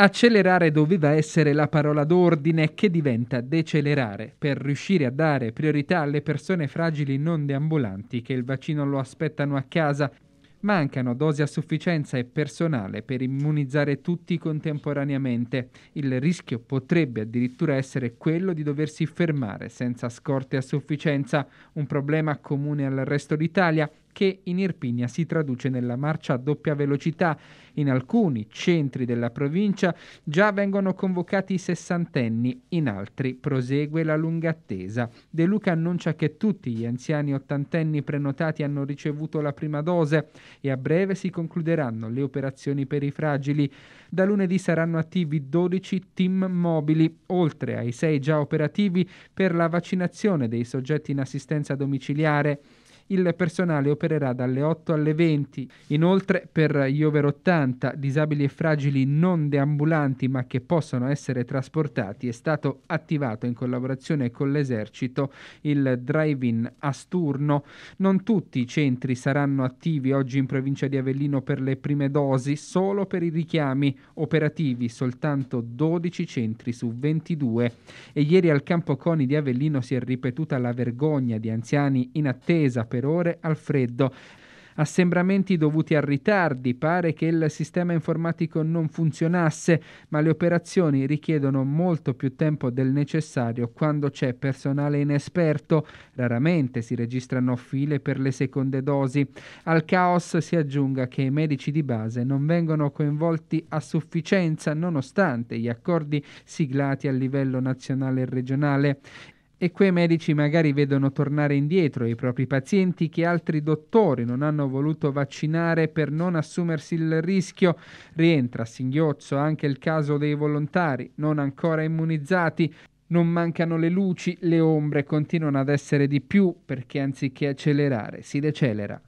Accelerare doveva essere la parola d'ordine che diventa decelerare per riuscire a dare priorità alle persone fragili non deambulanti che il vaccino lo aspettano a casa. Mancano dosi a sufficienza e personale per immunizzare tutti contemporaneamente. Il rischio potrebbe addirittura essere quello di doversi fermare senza scorte a sufficienza, un problema comune al resto d'Italia che in Irpinia si traduce nella marcia a doppia velocità. In alcuni centri della provincia già vengono convocati i sessantenni, in altri prosegue la lunga attesa. De Luca annuncia che tutti gli anziani ottantenni prenotati hanno ricevuto la prima dose e a breve si concluderanno le operazioni per i fragili. Da lunedì saranno attivi 12 team mobili, oltre ai 6 già operativi per la vaccinazione dei soggetti in assistenza domiciliare il personale opererà dalle 8 alle 20. Inoltre per gli over 80, disabili e fragili non deambulanti ma che possono essere trasportati, è stato attivato in collaborazione con l'esercito il drive-in a sturno. Non tutti i centri saranno attivi oggi in provincia di Avellino per le prime dosi, solo per i richiami operativi, soltanto 12 centri su 22. E ieri al campo Coni di Avellino si è ripetuta la vergogna di anziani in attesa per per ore al freddo. Assembramenti dovuti a ritardi, pare che il sistema informatico non funzionasse, ma le operazioni richiedono molto più tempo del necessario quando c'è personale inesperto, raramente si registrano file per le seconde dosi. Al caos si aggiunga che i medici di base non vengono coinvolti a sufficienza nonostante gli accordi siglati a livello nazionale e regionale e quei medici magari vedono tornare indietro i propri pazienti che altri dottori non hanno voluto vaccinare per non assumersi il rischio. Rientra a singhiozzo anche il caso dei volontari non ancora immunizzati. Non mancano le luci, le ombre continuano ad essere di più perché anziché accelerare si decelera.